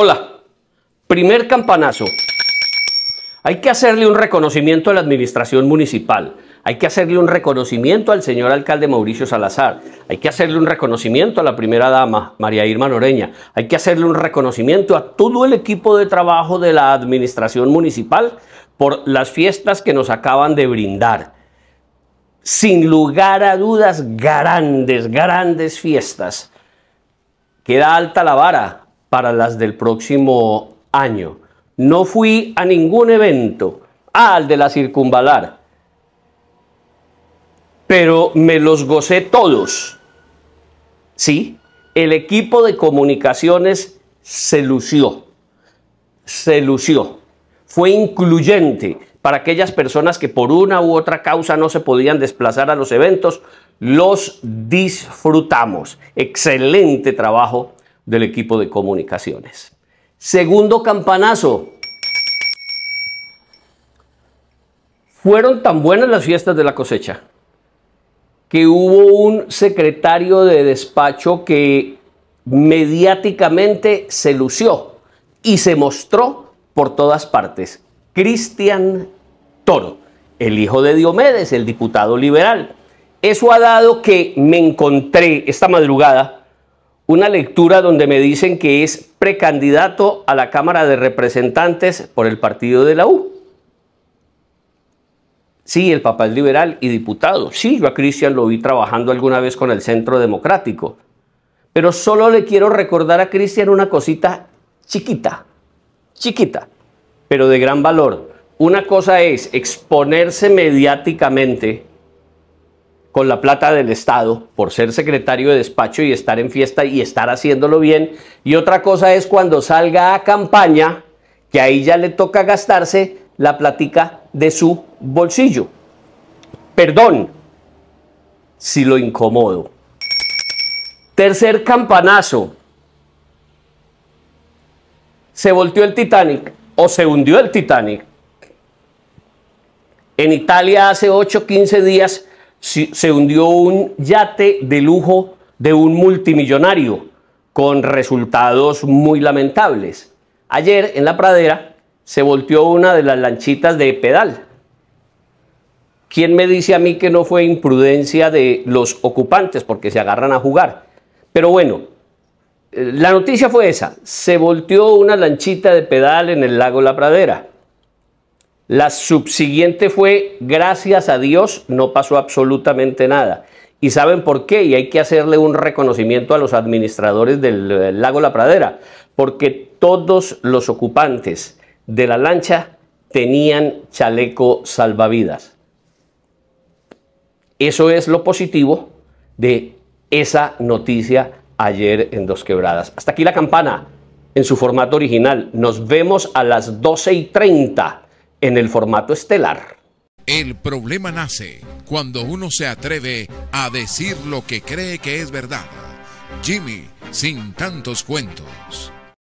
Hola, primer campanazo. Hay que hacerle un reconocimiento a la administración municipal, hay que hacerle un reconocimiento al señor alcalde Mauricio Salazar, hay que hacerle un reconocimiento a la primera dama, María Irma Noreña, hay que hacerle un reconocimiento a todo el equipo de trabajo de la administración municipal por las fiestas que nos acaban de brindar. Sin lugar a dudas, grandes, grandes fiestas. Queda alta la vara, para las del próximo año. No fui a ningún evento, al de la circunvalar, pero me los gocé todos. Sí, el equipo de comunicaciones se lució, se lució, fue incluyente para aquellas personas que por una u otra causa no se podían desplazar a los eventos, los disfrutamos. Excelente trabajo del equipo de comunicaciones. Segundo campanazo. Fueron tan buenas las fiestas de la cosecha que hubo un secretario de despacho que mediáticamente se lució y se mostró por todas partes. Cristian Toro, el hijo de Diomedes, el diputado liberal. Eso ha dado que me encontré esta madrugada una lectura donde me dicen que es precandidato a la Cámara de Representantes por el partido de la U. Sí, el papá es liberal y diputado. Sí, yo a Cristian lo vi trabajando alguna vez con el Centro Democrático. Pero solo le quiero recordar a Cristian una cosita chiquita, chiquita, pero de gran valor. Una cosa es exponerse mediáticamente con la plata del Estado por ser secretario de despacho y estar en fiesta y estar haciéndolo bien. Y otra cosa es cuando salga a campaña, que ahí ya le toca gastarse la platica de su bolsillo. Perdón si lo incomodo. Tercer campanazo. Se volteó el Titanic o se hundió el Titanic. En Italia hace 8 o 15 días se hundió un yate de lujo de un multimillonario con resultados muy lamentables. Ayer en la pradera se volteó una de las lanchitas de pedal. ¿Quién me dice a mí que no fue imprudencia de los ocupantes porque se agarran a jugar? Pero bueno, eh, la noticia fue esa. Se volteó una lanchita de pedal en el lago La Pradera. La subsiguiente fue, gracias a Dios, no pasó absolutamente nada. ¿Y saben por qué? Y hay que hacerle un reconocimiento a los administradores del eh, lago La Pradera, porque todos los ocupantes de la lancha tenían chaleco salvavidas. Eso es lo positivo de esa noticia ayer en Dos Quebradas. Hasta aquí la campana en su formato original. Nos vemos a las 12 y 30 en el formato estelar. El problema nace cuando uno se atreve a decir lo que cree que es verdad. Jimmy, sin tantos cuentos.